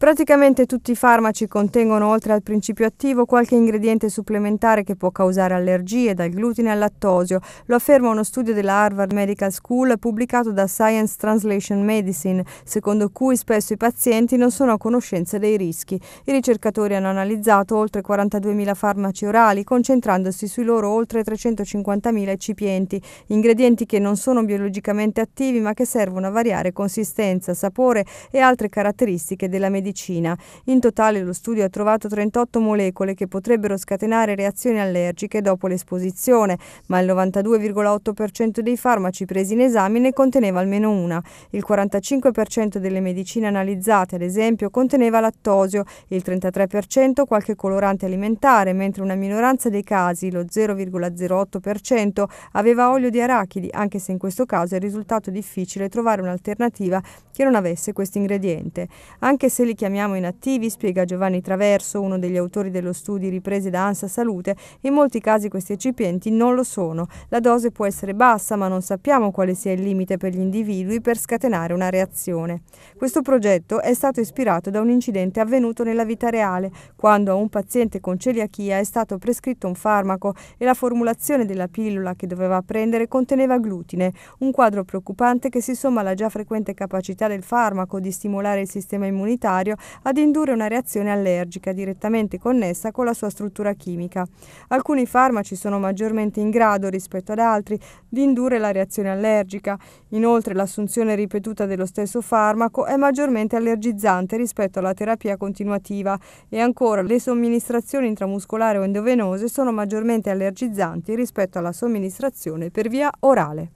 Praticamente tutti i farmaci contengono, oltre al principio attivo, qualche ingrediente supplementare che può causare allergie, dal glutine al lattosio. Lo afferma uno studio della Harvard Medical School pubblicato da Science Translation Medicine, secondo cui spesso i pazienti non sono a conoscenza dei rischi. I ricercatori hanno analizzato oltre 42.000 farmaci orali, concentrandosi sui loro oltre 350.000 eccipienti, ingredienti che non sono biologicamente attivi ma che servono a variare consistenza, sapore e altre caratteristiche della medicina medicina. In totale lo studio ha trovato 38 molecole che potrebbero scatenare reazioni allergiche dopo l'esposizione, ma il 92,8% dei farmaci presi in esame ne conteneva almeno una. Il 45% delle medicine analizzate, ad esempio, conteneva lattosio, il 33% qualche colorante alimentare, mentre una minoranza dei casi, lo 0,08%, aveva olio di arachidi, anche se in questo caso è risultato difficile trovare un'alternativa che non avesse questo ingrediente. Anche se li chiamiamo inattivi, spiega Giovanni Traverso, uno degli autori dello studio riprese da ANSA Salute, in molti casi questi eccipienti non lo sono. La dose può essere bassa, ma non sappiamo quale sia il limite per gli individui per scatenare una reazione. Questo progetto è stato ispirato da un incidente avvenuto nella vita reale, quando a un paziente con celiachia è stato prescritto un farmaco e la formulazione della pillola che doveva prendere conteneva glutine, un quadro preoccupante che si somma alla già frequente capacità del farmaco di stimolare il sistema immunitario necessario ad indurre una reazione allergica direttamente connessa con la sua struttura chimica. Alcuni farmaci sono maggiormente in grado rispetto ad altri di indurre la reazione allergica. Inoltre l'assunzione ripetuta dello stesso farmaco è maggiormente allergizzante rispetto alla terapia continuativa e ancora le somministrazioni intramuscolari o endovenose sono maggiormente allergizzanti rispetto alla somministrazione per via orale.